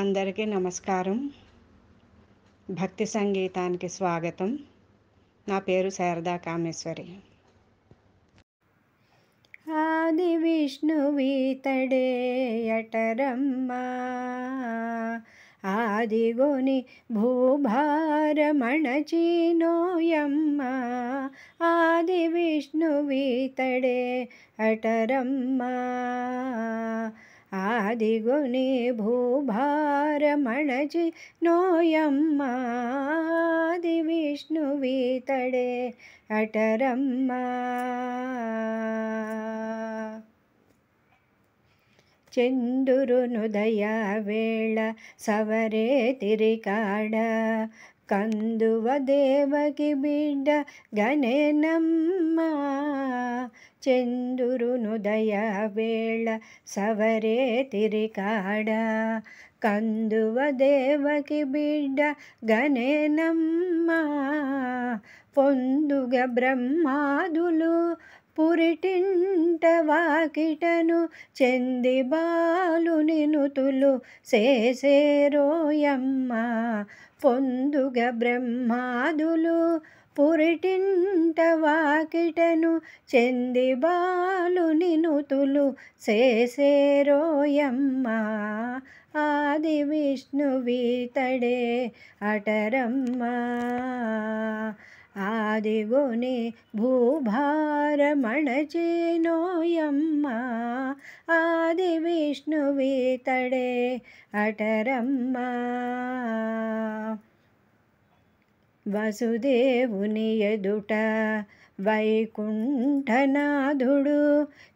అందరికీ నమస్కారం భక్తి సంగీతానికి స్వాగతం నా పేరు శారదా కామేశ్వరి ఆది విష్ణువీతడే యటరమ్మా ఆదిగొని భూభారమణచీనోయమ్మ ఆది విష్ణువీతడే అటరమ్మా आदिगुणीभूभारमणचि नोयम्मादिविष्णुवीतडे अटरम्मा सवरे वेळ कंदुव कन्दुवदेव किड गणम्मा ಚಂದುರುನುದಯ ವೇಳ సవరే తిరికాడ కందువ దేవకి బిడ్డ గణేనమ్మ పొందుగ బ్రహ్మాదులు పురిటింట వాకిటను చెంది బాలునినుతులు సేసేరోయమ్మ పొందుగ బ్రహ్మాదులు పురిటింట వాకిటను చెంది బాలుని నుతులు చేసేరోయమ్మ ఆది విష్ణువీతడే అటరమ్మ ఆదిగొని భూభారమణచేనోయమ్మ ఆది విష్ణువీతడే అటరమ్మ వసుదేవుని ఎదుట వైకుంఠనాథుడు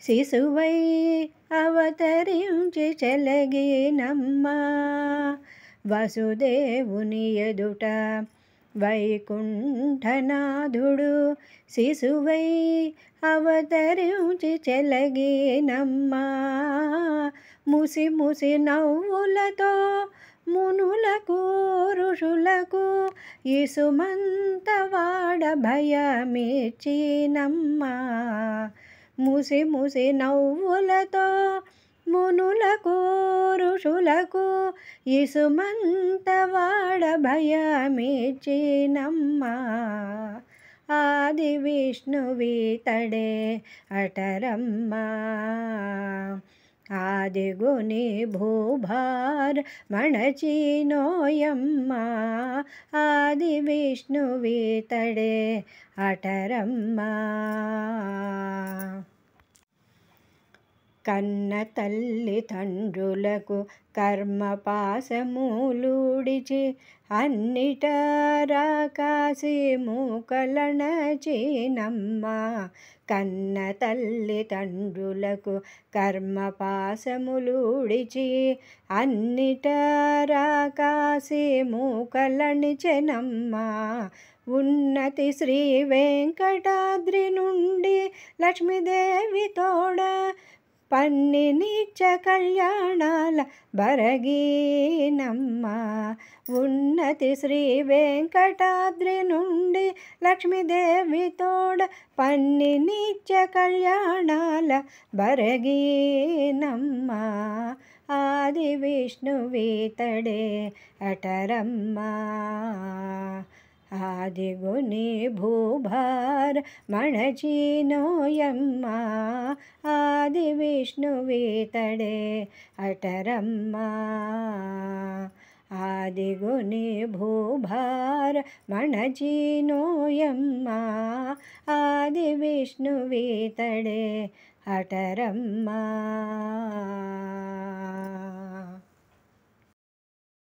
శిశువై అవతరించి చెలగినమ్మా వసుదేవుని ఎదుట వైకుంఠనాథుడు శిశువై అవతరించి చెలగినమ్మా ముసి ముసి నవ్వులతో మునులకు పురుషులకు ఇసుమంత ఇసుమంతవాడ భయమేర్చినమ్మ ముసి ముసి నవ్వులతో మునులకు ఋషులకు ఇసుమంత ఇసుమంతవాడ భయమేర్చినమ్మ ఆది విష్ణువీతడే అటరమ్మా ಆದಿಗುನಿ ಭೂಭಾರ ಮಣಚಿನೋಯಮ್ಮ ಆದಿ ವಿಷ್ಣುವಿ ತಡೆ ಅಟರಮ್ಮ కన్న తల్లి తండ్రులకు కర్మపాశములూడిచి అన్నిటారా కాసి మూకలణచీనమ్మ కన్న తల్లి తండ్రులకు కర్మపాశములూడిచి అన్నిటారా కాసి మూకలణిచెనమ్మ ఉన్నతి శ్రీ వెంకటాద్రి నుండి లక్ష్మీదేవి తోడ పన్ని నీచ కళ్యాణాల బరగీనమ్మ ఉన్నతి శ్రీ వెంకటాద్రి నుండి లక్ష్మీదేవి తోడ పన్ని నీచ కళ్యాణాల బరగీనమ్మ ఆది విష్ణువీతడే అటరమ్మ भूभार आदि विष्णु अटरम्मा आदिगुनिभूभार भूभार आदिविष्णुवीतडे अटरम्म आदि विष्णु आदिविष्णुवीतडे अटरम्मा